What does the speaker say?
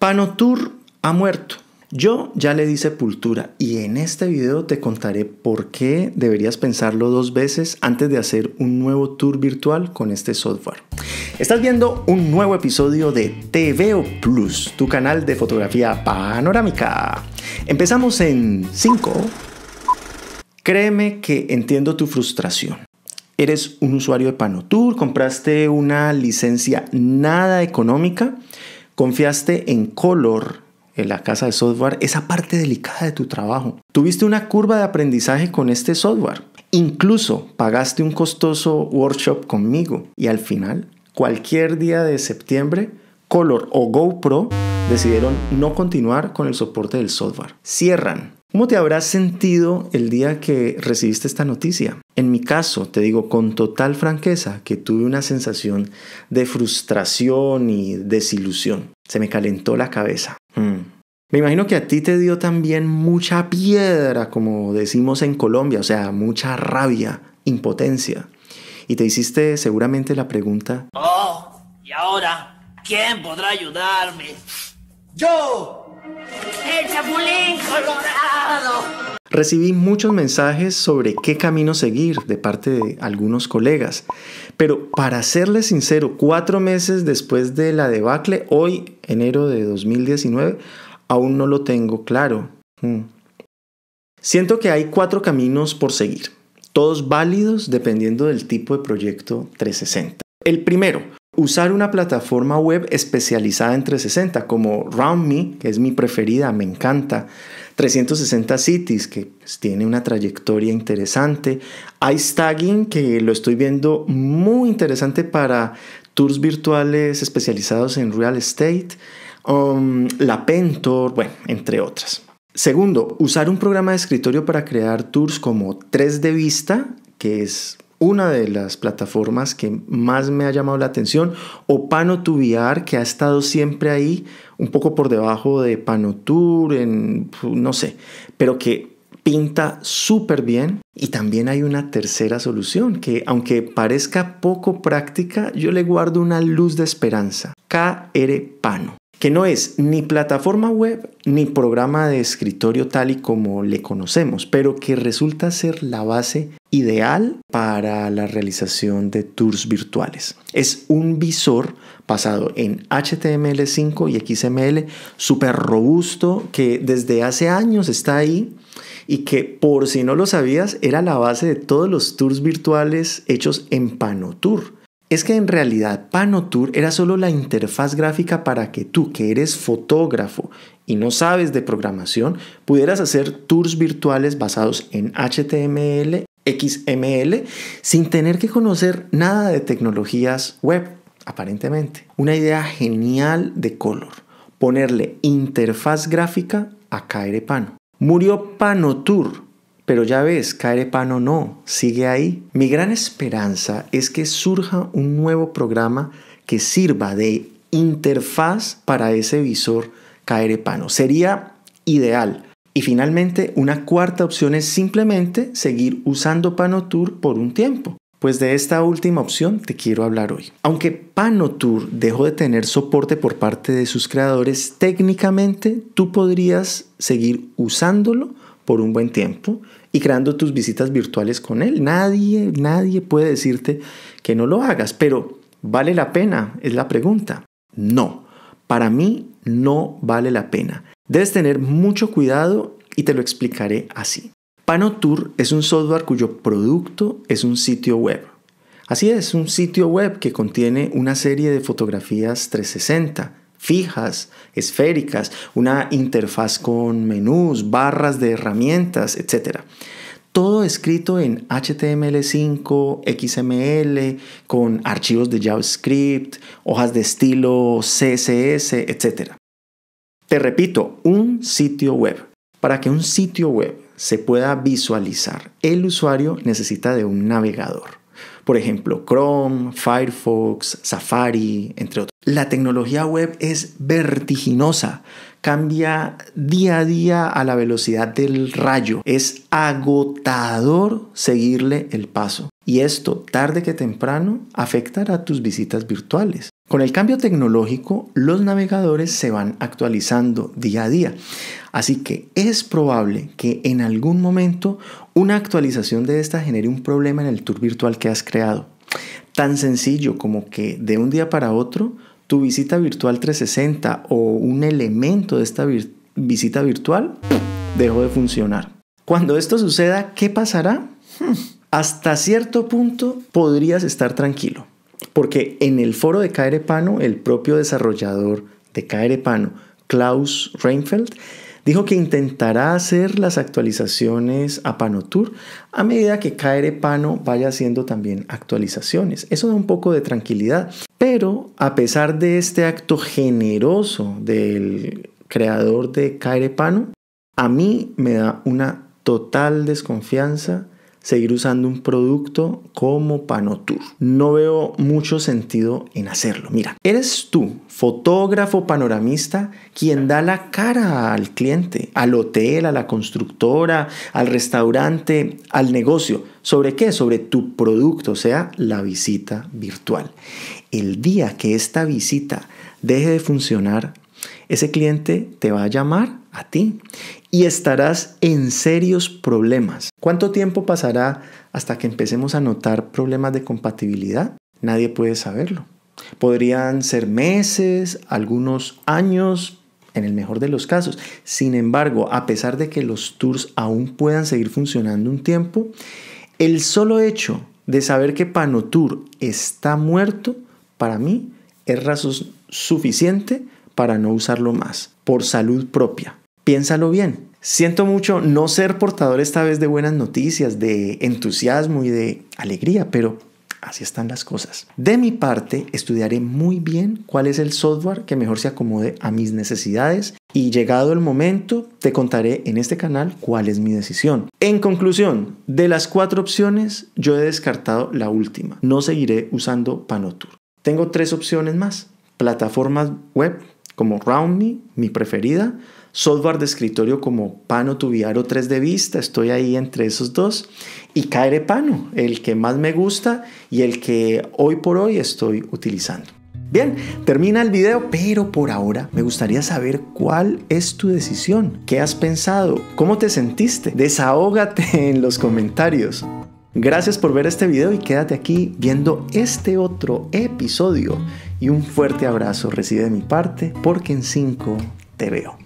Panotour ha muerto. Yo ya le di sepultura y en este video te contaré por qué deberías pensarlo dos veces antes de hacer un nuevo tour virtual con este software. Estás viendo un nuevo episodio de TVO Plus, tu canal de fotografía panorámica. Empezamos en 5. Créeme que entiendo tu frustración. Eres un usuario de Panotour, compraste una licencia nada económica Confiaste en Color, en la casa de software, esa parte delicada de tu trabajo. Tuviste una curva de aprendizaje con este software. Incluso pagaste un costoso workshop conmigo y al final, cualquier día de septiembre, Color o GoPro decidieron no continuar con el soporte del software. Cierran. ¿Cómo te habrás sentido el día que recibiste esta noticia? En mi caso, te digo con total franqueza que tuve una sensación de frustración y desilusión. Se me calentó la cabeza. Mm. Me imagino que a ti te dio también mucha piedra, como decimos en Colombia, o sea, mucha rabia, impotencia. Y te hiciste seguramente la pregunta, oh, ¿y ahora ¿Quién podrá ayudarme? ¡Yo! ¡El chapulín colorado! Recibí muchos mensajes sobre qué camino seguir de parte de algunos colegas, pero para serles sincero, cuatro meses después de la debacle, hoy, enero de 2019, aún no lo tengo claro. Mm. Siento que hay cuatro caminos por seguir, todos válidos dependiendo del tipo de proyecto 360. El primero, usar una plataforma web especializada en 360 como RoundMe, que es mi preferida, me encanta. 360 Cities, que pues, tiene una trayectoria interesante. Ice que lo estoy viendo muy interesante para tours virtuales especializados en real estate. o um, la Pentor, bueno, entre otras. Segundo, usar un programa de escritorio para crear tours como 3 d vista, que es una de las plataformas que más me ha llamado la atención, o Panotubiar, que ha estado siempre ahí, un poco por debajo de Panotour, no sé, pero que pinta súper bien. Y también hay una tercera solución que, aunque parezca poco práctica, yo le guardo una luz de esperanza, KR Pano que no es ni plataforma web ni programa de escritorio tal y como le conocemos, pero que resulta ser la base ideal para la realización de tours virtuales. Es un visor basado en HTML5 y XML, súper robusto, que desde hace años está ahí y que por si no lo sabías era la base de todos los tours virtuales hechos en Panotour. Es que en realidad Panotour era solo la interfaz gráfica para que tú, que eres fotógrafo y no sabes de programación, pudieras hacer tours virtuales basados en HTML XML sin tener que conocer nada de tecnologías web, aparentemente. Una idea genial de Color, ponerle interfaz gráfica a Caerepano. Murió Panotur, pero ya ves, Caerepano no, sigue ahí. Mi gran esperanza es que surja un nuevo programa que sirva de interfaz para ese visor Caerepano. Sería ideal y finalmente, una cuarta opción es simplemente seguir usando Panotour por un tiempo. Pues de esta última opción te quiero hablar hoy. Aunque Panotour dejó de tener soporte por parte de sus creadores, técnicamente tú podrías seguir usándolo por un buen tiempo y creando tus visitas virtuales con él. Nadie, nadie puede decirte que no lo hagas, pero ¿vale la pena? Es la pregunta. No, para mí no vale la pena. Debes tener mucho cuidado y te lo explicaré así. Panotour es un software cuyo producto es un sitio web. Así es, un sitio web que contiene una serie de fotografías 360, fijas, esféricas, una interfaz con menús, barras de herramientas, etc. Todo escrito en HTML5, XML, con archivos de JavaScript, hojas de estilo CSS, etc. Te repito, un sitio web. Para que un sitio web se pueda visualizar, el usuario necesita de un navegador. Por ejemplo, Chrome, Firefox, Safari, entre otros. La tecnología web es vertiginosa, cambia día a día a la velocidad del rayo. Es agotador seguirle el paso. Y esto, tarde que temprano, afectará tus visitas virtuales. Con el cambio tecnológico, los navegadores se van actualizando día a día, así que es probable que en algún momento una actualización de esta genere un problema en el tour virtual que has creado. Tan sencillo como que de un día para otro, tu visita virtual 360 o un elemento de esta visita virtual dejó de funcionar. Cuando esto suceda, ¿qué pasará? Hmm, hasta cierto punto podrías estar tranquilo. Porque en el foro de Pano, el propio desarrollador de Pano, Klaus Reinfeldt, dijo que intentará hacer las actualizaciones a Panotour a medida que Pano vaya haciendo también actualizaciones. Eso da un poco de tranquilidad. Pero a pesar de este acto generoso del creador de Pano, a mí me da una total desconfianza seguir usando un producto como Panotour. No veo mucho sentido en hacerlo. Mira, eres tú, fotógrafo panoramista, quien da la cara al cliente, al hotel, a la constructora, al restaurante, al negocio. ¿Sobre qué? Sobre tu producto, o sea, la visita virtual. El día que esta visita deje de funcionar, ese cliente te va a llamar a ti y estarás en serios problemas. ¿Cuánto tiempo pasará hasta que empecemos a notar problemas de compatibilidad? Nadie puede saberlo. Podrían ser meses, algunos años, en el mejor de los casos. Sin embargo, a pesar de que los tours aún puedan seguir funcionando un tiempo, el solo hecho de saber que Panotour está muerto, para mí, es razón suficiente para no usarlo más, por salud propia. Piénsalo bien. Siento mucho no ser portador esta vez de buenas noticias, de entusiasmo y de alegría, pero así están las cosas. De mi parte, estudiaré muy bien cuál es el software que mejor se acomode a mis necesidades y llegado el momento, te contaré en este canal cuál es mi decisión. En conclusión, de las cuatro opciones, yo he descartado la última. No seguiré usando Panotour. Tengo tres opciones más. Plataformas web como RoundMe, mi preferida, software de escritorio como Pano o 3 d vista, estoy ahí entre esos dos, y Caere Pano, el que más me gusta y el que hoy por hoy estoy utilizando. Bien, termina el video, pero por ahora me gustaría saber cuál es tu decisión, qué has pensado, cómo te sentiste, desahógate en los comentarios. Gracias por ver este video y quédate aquí viendo este otro episodio. Y un fuerte abrazo recibe de mi parte porque en 5 te veo.